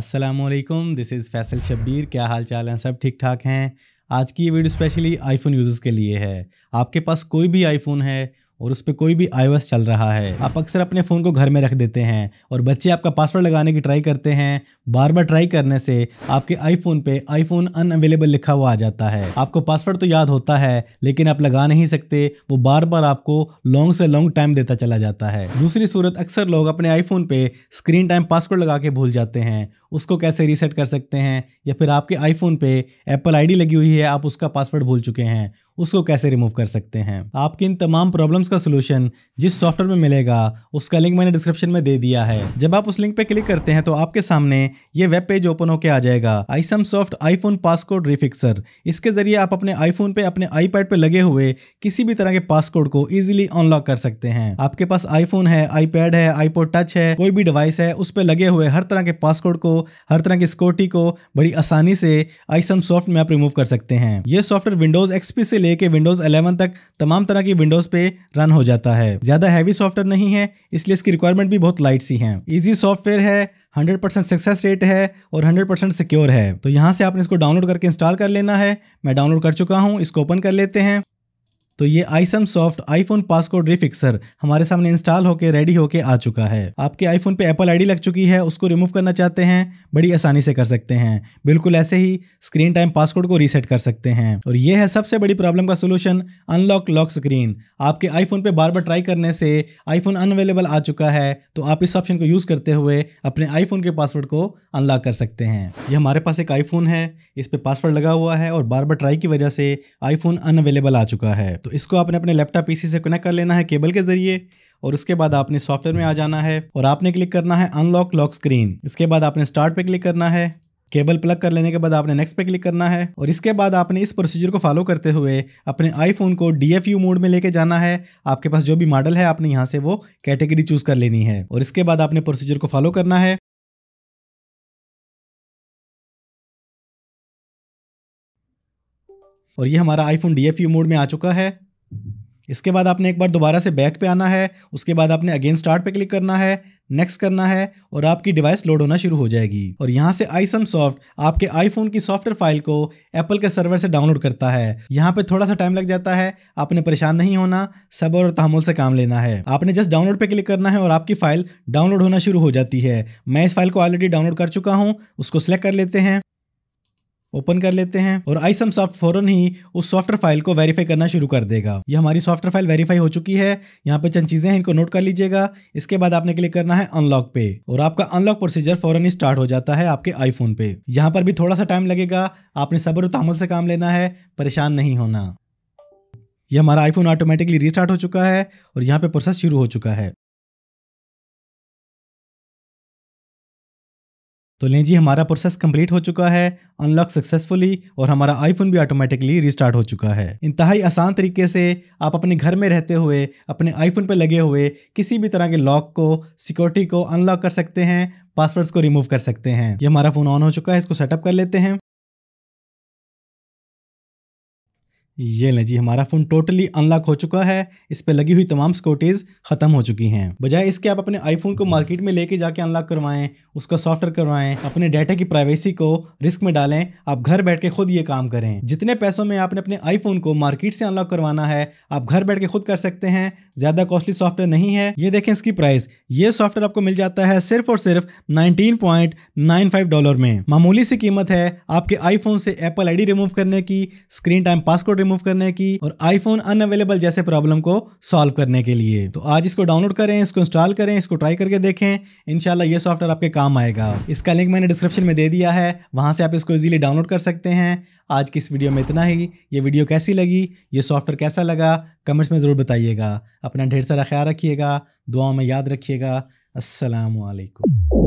असलकुम this is Faisal Shabbir क्या हाल चाल हैं सब ठीक ठाक हैं आज की ये वीडियो स्पेशली आईफोन यूज़र्स के लिए है आपके पास कोई भी आईफोन है और उस पर कोई भी आई चल रहा है आप अक्सर अपने फ़ोन को घर में रख देते हैं और बच्चे आपका पासवर्ड लगाने की ट्राई करते हैं बार बार ट्राई करने से आपके आईफोन पे आईफोन अनअवेलेबल लिखा हुआ आ जाता है आपको पासवर्ड तो याद होता है लेकिन आप लगा नहीं सकते वो बार बार आपको लॉन्ग से लॉन्ग टाइम देता चला जाता है दूसरी सूरत अक्सर लोग अपने आईफोन पे स्क्रीन टाइम पासवर्ड लगा के भूल जाते हैं उसको कैसे रीसेट कर सकते हैं या फिर आपके आईफोन पे एप्पल आईडी लगी हुई है आप उसका पासवर्ड भूल चुके हैं उसको कैसे रिमूव कर सकते हैं आपके इन तमाम प्रॉब्लम्स का सोल्यूशन जिस सॉफ्टवेयर में मिलेगा उसका लिंक मैंने डिस्क्रिप्शन में दे दिया है जब आप उस लिंक पे क्लिक करते हैं तो आपके सामने ये वेब पेज ओपन होकर आ जाएगा iSumsoft iPhone passcode refixer इसके जरिए आप अपने आईफोन पे अपने आईपैड पे लगे हुए किसी भी तरह के पासकोड को इजिली अनलॉक कर सकते हैं आपके पास आईफोन है आईपैड है आईपोड टच है कोई भी डिवाइस है उस पर लगे हुए हर तरह के पासकोड को हर तरह की सिक्योरिटी को बड़ी आसानी से आईसम सॉफ्ट में आप रिमूव कर सकते हैं ये सॉफ्टवेयर विंडोज एक्सपी से ले लेके विंडोज 11 तक तमाम तरह की विंडोज पे रन हो जाता है ज्यादा हैवी सॉफ्टवेयर नहीं है इसलिए इसकी रिक्वायरमेंट भी बहुत लाइट सी है इजी सॉफ्टवेयर है 100% सक्सेस रेट है और 100% सिक्योर है तो यहाँ से आपने इसको डाउनलोड करके इंस्टॉल कर लेना है मैं डाउनलोड कर चुका हूँ इसको ओपन कर लेते हैं तो ये iSumsoft iPhone passcode refixer हमारे सामने इंस्टॉल होकर रेडी होकर आ चुका है आपके आईफोन पे एप्पल आईडी लग चुकी है उसको रिमूव करना चाहते हैं बड़ी आसानी से कर सकते हैं बिल्कुल ऐसे ही स्क्रीन टाइम पासकोड को रीसेट कर सकते हैं और ये है सबसे बड़ी प्रॉब्लम का सोल्यूशन अनलॉक लॉक स्क्रीन आपके आईफोन पे बार बार ट्राई करने से आईफोन अनअवेलेबल आ चुका है तो आप इस ऑप्शन को यूज़ करते हुए अपने आईफोन के पासवर्ड को अनलॉक कर सकते हैं ये हमारे पास एक आईफोन है इस पर पासवर्ड लगा हुआ है और बार बार ट्राई की वजह से आईफोन अनअवेलेबल आ चुका है तो तो इसको आपने अपने लैपटॉप पीसी से कनेक्ट कर लेना है केबल के जरिए और उसके बाद आपने सॉफ्टवेयर में आ जाना है और आपने क्लिक करना है अनलॉक लॉक स्क्रीन इसके बाद आपने स्टार्ट पे क्लिक करना है केबल प्लग कर लेने के बाद आपने नेक्स्ट पे क्लिक करना है और इसके बाद आपने इस प्रोसीजर को फॉलो करते हुए अपने आईफोन को डी मोड में लेके जाना है आपके पास जो भी मॉडल है आपने यहाँ से वो कैटेगरी चूज कर लेनी है और इसके बाद आपने प्रोसीजर को फॉलो करना है और ये हमारा आईफोन डी मोड में आ चुका है इसके बाद आपने एक बार दोबारा से बैक पे आना है उसके बाद आपने अगेन स्टार्ट पे क्लिक करना है नेक्स्ट करना है और आपकी डिवाइस लोड होना शुरू हो जाएगी और यहाँ से आईसम सॉफ्ट आपके आईफोन की सॉफ्टवेयर फाइल को एप्पल के सर्वर से डाउनलोड करता है यहाँ पे थोड़ा सा टाइम लग जाता है आपने परेशान नहीं होना सबर और तहमुल से काम लेना है आपने जस्ट डाउनलोड पे क्लिक करना है और आपकी फाइल डाउनलोड होना शुरू हो जाती है मैं इस फाइल को ऑलरेडी डाउनलोड कर चुका हूँ उसको सिलेक्ट कर लेते हैं ओपन कर लेते हैं और आईसम सॉफ्ट फौरन ही उस सॉफ्टवेयर फाइल को वेरीफाई करना शुरू कर देगा ये हमारी सॉफ्टवेयर फाइल वेरीफाई हो चुकी है यहाँ पे चंद चीजें हैं इनको नोट कर लीजिएगा इसके बाद आपने क्लिक करना है अनलॉक पे और आपका अनलॉक प्रोसीजर फौरन ही स्टार्ट हो जाता है आपके आईफोन पे यहाँ पर भी थोड़ा सा टाइम लगेगा आपने सबर तहमल से काम लेना है परेशान नहीं होना यह हमारा आईफोन ऑटोमेटिकली रिस्टार्ट हो चुका है और यहाँ पे प्रोसेस शुरू हो चुका है तो लें जी हमारा प्रोसेस कंप्लीट हो चुका है अनलॉक सक्सेसफुली और हमारा आईफोन भी ऑटोमेटिकली रिस्टार्ट हो चुका है इंतहाई आसान तरीके से आप अपने घर में रहते हुए अपने आईफोन पर लगे हुए किसी भी तरह के लॉक को सिक्योरिटी को अनलॉक कर सकते हैं पासवर्ड्स को रिमूव कर सकते हैं ये हमारा फ़ोन ऑन हो चुका है इसको सेटअप कर लेते हैं ये लें जी हमारा फ़ोन टोटली अनलॉक हो चुका है इस पर लगी हुई तमाम सिक्योरिटीज़ ख़त्म हो चुकी हैं बजाय इसके आप अपने आईफोन को मार्केट में लेके जाके अनलॉक करवाएं उसका सॉफ्टवेयर करवाएं अपने डाटा की प्राइवेसी को रिस्क में डालें आप घर बैठ के खुद ये काम करें जितने पैसों में आपने अपने आईफोन को मार्केट से अनलॉक करवाना है आप घर बैठ के खुद कर सकते हैं ज़्यादा कॉस्टली सॉफ्टवेयर नहीं है ये देखें इसकी प्राइस ये सॉफ्टवेयर आपको मिल जाता है सिर्फ और सिर्फ नाइनटीन डॉलर में मामूली सी कीमत है आपके आईफोन से एप्पल आई रिमूव करने की स्क्रीन टाइम पासकोड रिमूव करने की और आईफोन अनअवेलेबल जैसे प्रॉब्लम को सॉल्व करने के लिए तो आज इसको डाउनलोड करें इसको इंस्टॉल करें इसको ट्राई करके देखें इनशाला ये सॉफ्टवेयर आपके काम आएगा इसका लिंक मैंने डिस्क्रिप्शन में दे दिया है वहाँ से आप इसको ईजिली डाउनलोड कर सकते हैं आज की इस वीडियो में इतना ही ये वीडियो कैसी लगी ये सॉफ्टवेयर कैसा लगा कमेंट्स में ज़रूर बताइएगा अपना ढेर सारा ख्याल रखिएगा दुआओं में याद रखिएगा असलकम